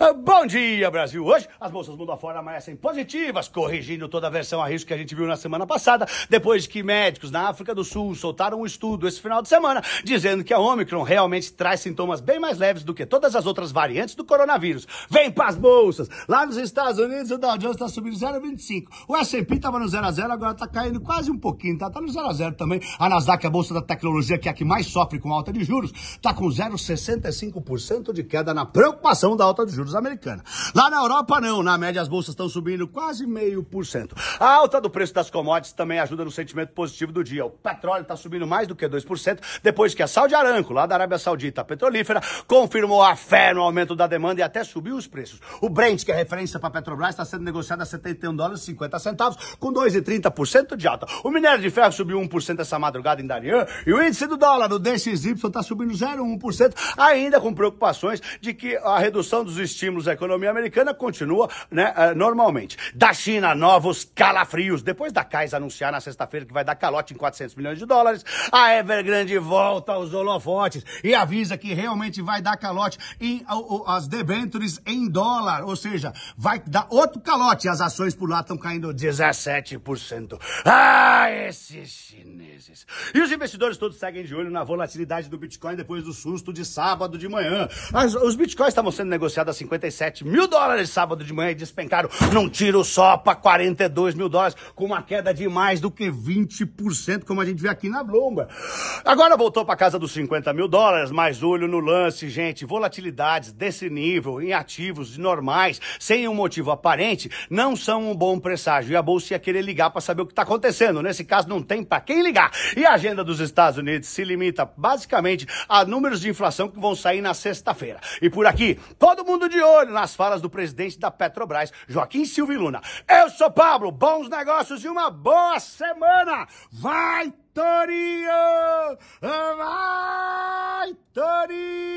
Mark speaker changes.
Speaker 1: Ah, bom dia, Brasil! Hoje, as bolsas mundo afora amanhecem é positivas, corrigindo toda a versão a risco que a gente viu na semana passada, depois que médicos na África do Sul soltaram um estudo esse final de semana dizendo que a Omicron realmente traz sintomas bem mais leves do que todas as outras variantes do coronavírus. Vem pras bolsas! Lá nos Estados Unidos, o Dow Jones está subindo 0,25. O S&P tava no 0,0, agora tá caindo quase um pouquinho, tá? Tá no 0,0 também. A Nasdaq, a bolsa da tecnologia, que é a que mais sofre com alta de juros, tá com 0,65% de queda na preocupação da alta de juros Futures americana. Lá na Europa, não. Na média, as bolsas estão subindo quase meio por cento. A alta do preço das commodities também ajuda no sentimento positivo do dia. O petróleo está subindo mais do que 2%, depois que a Saudi Aramco, lá da Arábia Saudita, petrolífera, confirmou a fé no aumento da demanda e até subiu os preços. O Brent, que é referência para a Petrobras, está sendo negociado a 71 dólares e 50 centavos, com 2,30% de alta. O minério de ferro subiu 1% essa madrugada em Darian e o índice do dólar, o DXY, está subindo 0,1%, ainda com preocupações de que a redução dos estímulos estímulos à economia americana continua né, ah, normalmente. Da China, novos calafrios. Depois da CAIS anunciar na sexta-feira que vai dar calote em 400 milhões de dólares, a Evergrande volta aos holofotes e avisa que realmente vai dar calote em as debêntures em dólar, ou seja, vai dar outro calote. As ações por lá estão caindo 17%. Ah, esse chinês! meses. E os investidores todos seguem de olho na volatilidade do Bitcoin depois do susto de sábado de manhã. As, os Bitcoins estavam sendo negociados a 57 mil dólares sábado de manhã e despencaram num tiro só para 42 mil dólares, com uma queda de mais do que 20%, como a gente vê aqui na Blomba. Agora voltou para casa dos 50 mil dólares, mais olho no lance, gente. Volatilidades desse nível em ativos normais, sem um motivo aparente, não são um bom presságio. E a bolsa ia querer ligar para saber o que está acontecendo. Nesse caso, não tem para quem ligar. E a agenda dos Estados Unidos se limita basicamente a números de inflação que vão sair na sexta-feira. E por aqui, todo mundo de olho nas falas do presidente da Petrobras, Joaquim Silvio Luna. Eu sou Pablo, bons negócios e uma boa semana! Vai, Torinho! Vai, Torinho!